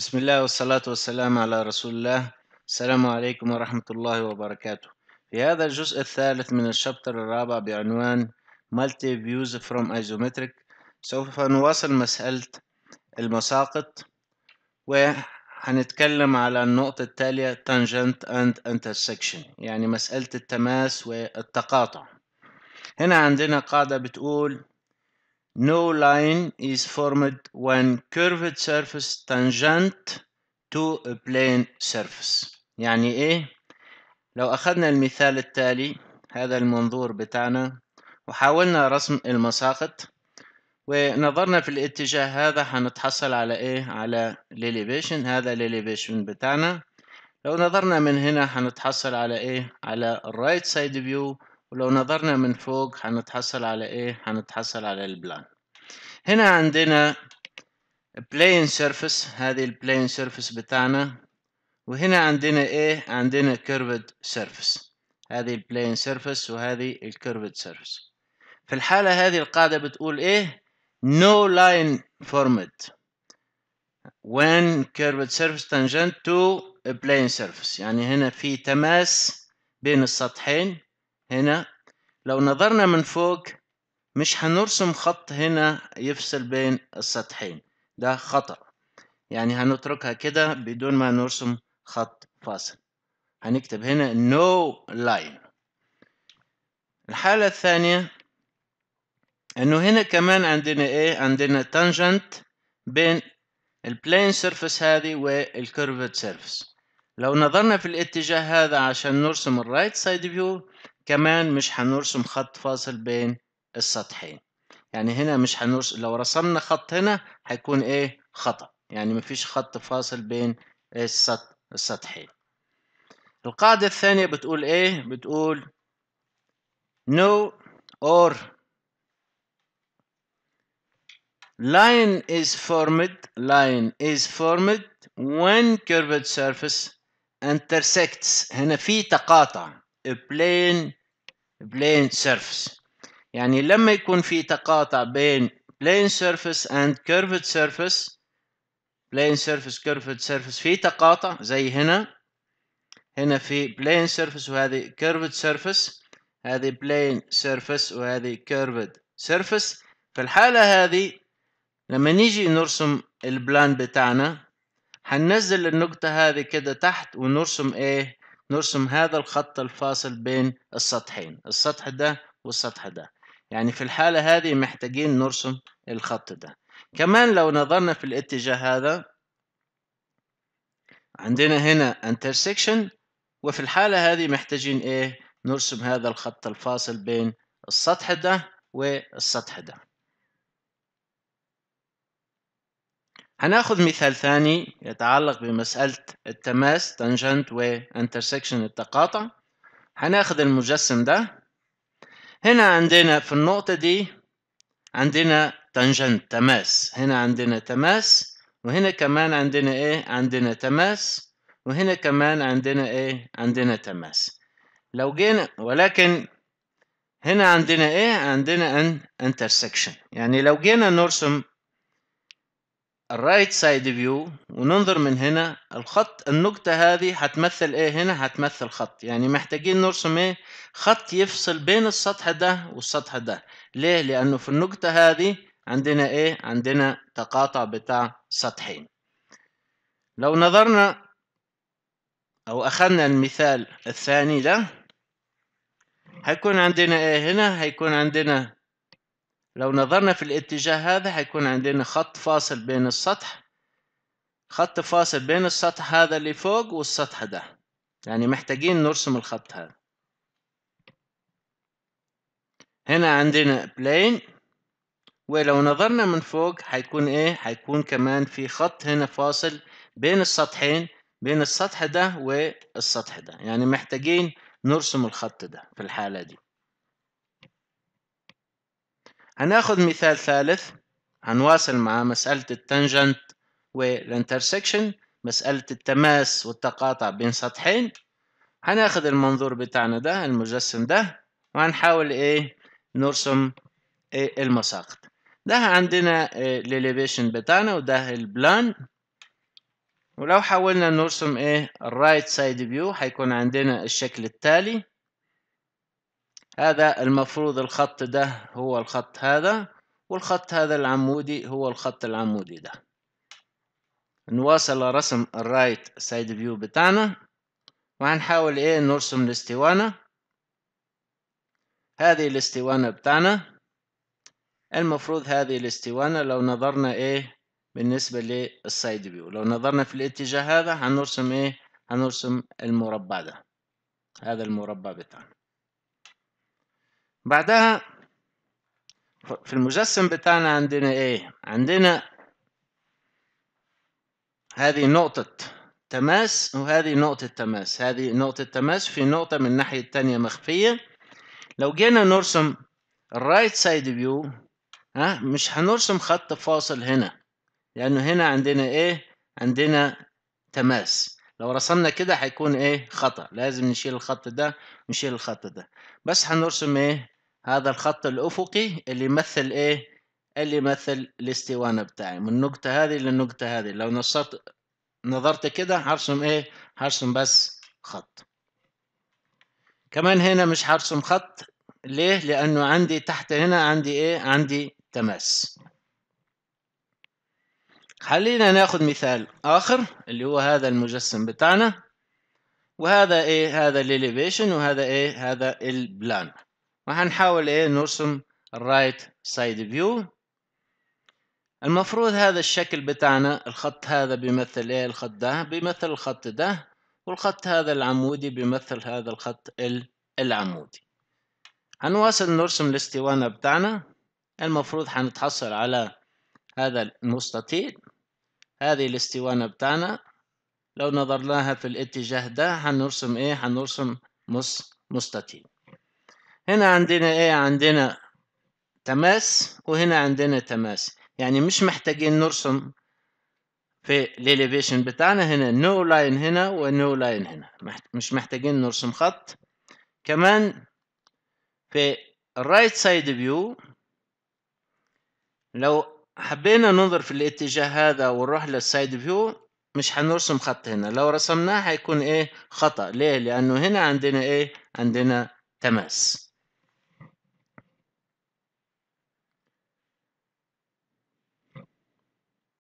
بسم الله والصلاة والسلام على رسول الله السلام عليكم ورحمة الله وبركاته في هذا الجزء الثالث من الشابتر الرابع بعنوان Multi Views from Isometric سوف نواصل مسألة المساقط وهنتكلم على النقطة التالية Tangent and Intersection يعني مسألة التماس والتقاطع هنا عندنا قاعدة بتقول No line is formed when curved surface tangent to a plane surface يعني ايه لو اخذنا المثال التالي هذا المنظور بتاعنا وحاولنا رسم المساقط ونظرنا في الاتجاه هذا هنتحصل على ايه على elevation هذا elevation بتاعنا لو نظرنا من هنا هنتحصل على ايه على الرايت سايد فيو ولو نظرنا من فوق هنتحصل على ايه هنتحصل على البلان هنا عندنا بلين سيرفيس هذه البلين سيرفيس بتاعنا وهنا عندنا ايه عندنا كيرفد سيرفيس هذه البلين سيرفيس وهذه الكيرفد سيرفيس في الحالة هذه القاعدة بتقول ايه no line formed when curved surface tangent to a plane surface يعني هنا في تماس بين السطحين هنا لو نظرنا من فوق مش هنرسم خط هنا يفصل بين السطحين ده خطأ يعني هنتركها كده بدون ما نرسم خط فاصل هنكتب هنا no line الحالة الثانية انه هنا كمان عندنا ايه عندنا تانجنت بين البلين سيرفيس هذه والكيرفد سيرفس لو نظرنا في الاتجاه هذا عشان نرسم الرايت سايد فيو كمان مش هنرسم خط فاصل بين السطحين يعني هنا مش هنرسم لو رسمنا خط هنا هيكون ايه خطأ يعني مفيش خط فاصل بين السط... السطحين القاعدة الثانية بتقول ايه بتقول no or line is formed line is formed when curved surface intersects هنا في تقاطع plane plane surface يعني لما يكون في تقاطع بين plane surface and curved surface plane surface curved surface في تقاطع زي هنا هنا في plane surface وهذه curved surface هذه plane surface وهذه curved surface في الحالة هذه لما نيجي نرسم البلان بتاعنا هننزل النقطة هذه كده تحت ونرسم ايه نرسم هذا الخط الفاصل بين السطحين السطح ده والسطح ده يعني في الحالة هذه محتاجين نرسم الخط ده كمان لو نظرنا في الاتجاه هذا عندنا هنا intersection وفي الحالة هذه محتاجين ايه نرسم هذا الخط الفاصل بين السطح ده والسطح ده هناخذ مثال ثاني يتعلق بمسألة التماس تانجنت وانترسكشن التقاطع هناخذ المجسم ده هنا عندنا في النقطة دي عندنا تانجنت تماس هنا عندنا تماس وهنا كمان عندنا ايه عندنا تماس وهنا كمان عندنا ايه عندنا تماس لو جينا ولكن هنا عندنا ايه عندنا ان انترسكشن يعني لو جينا نرسم الرايت سايد فيو وننظر من هنا الخط النقطة هذه هتمثل ايه هنا هتمثل خط يعني محتاجين نرسم ايه خط يفصل بين السطح ده والسطح ده ليه لانه في النقطة هذه عندنا ايه عندنا تقاطع بتاع سطحين لو نظرنا او اخذنا المثال الثاني ده هيكون عندنا ايه هنا هيكون عندنا لو نظرنا في الاتجاه هذا هيكون عندنا خط فاصل بين السطح خط فاصل بين السطح هذا اللي فوق والسطح ده يعني محتاجين نرسم الخط هذا هنا عندنا بلين ولو نظرنا من فوق هيكون ايه هيكون كمان في خط هنا فاصل بين السطحين بين السطح ده والسطح ده يعني محتاجين نرسم الخط ده في الحالة دي هناخد مثال ثالث هنواصل مع مسألة التنجنت والانترسكشن مسألة التماس والتقاطع بين سطحين هناخد المنظور بتاعنا ده المجسم ده وهنحاول ايه نرسم إيه المساقط ده عندنا الاليفيشن بتاعنا وده البلان ولو حاولنا نرسم ايه الرايت سايد فيو هيكون عندنا الشكل التالي هذا المفروض الخط ده هو الخط هذا والخط هذا العمودي هو الخط العمودي ده نواصل رسم الرايت سايد فيو بتاعنا وهنحاول ايه نرسم الاسطوانة هذه الاسطوانة بتاعنا المفروض هذه الاسطوانة لو نظرنا ايه بالنسبة للسايد فيو لو نظرنا في الاتجاه هذا هنرسم ايه هنرسم المربع ده هذا المربع بتاعنا بعدها في المجسم بتاعنا عندنا ايه عندنا هذه نقطة تماس وهذه نقطة تماس هذه نقطة تماس في نقطة من الناحية التانية مخفية لو جينا نرسم الرايت سايد فيو ها مش هنرسم خط فاصل هنا لأنه هنا عندنا ايه عندنا تماس لو رسمنا كده هيكون ايه خطأ لازم نشيل الخط ده ونشيل الخط ده بس هنرسم ايه هذا الخط الأفقي اللي يمثل إيه اللي يمثل الاستوانة بتاعي من النقطة هذه للنقطة هذه لو نصرت نظرت كده هرسم إيه هرسم بس خط كمان هنا مش هرسم خط ليه لأنه عندي تحت هنا عندي إيه عندي تماس خلينا ناخد مثال آخر اللي هو هذا المجسم بتاعنا وهذا إيه هذا الإليفيشن وهذا إيه هذا البلان وهنحاول ايه نرسم الرايت سايد فيو المفروض هذا الشكل بتاعنا الخط هذا بيمثل ايه الخط ده بيمثل الخط ده والخط هذا العمودي بيمثل هذا الخط العمودي هنواصل نرسم الاستوانة بتاعنا المفروض هنتحصل على هذا المستطيل هذه الاستوانة بتاعنا لو نظرناها في الاتجاه ده هنرسم ايه هنرسم مستطيل هنا عندنا ايه عندنا تماس وهنا عندنا تماس يعني مش محتاجين نرسم في الاليفيشن بتاعنا هنا نو no لاين هنا ونو no لاين هنا مش محتاجين نرسم خط كمان في الرايت سايد فيو لو حبينا ننظر في الاتجاه هذا ونروح للسايد فيو مش هنرسم خط هنا لو رسمناه هيكون ايه خطأ ليه لانه هنا عندنا ايه عندنا تماس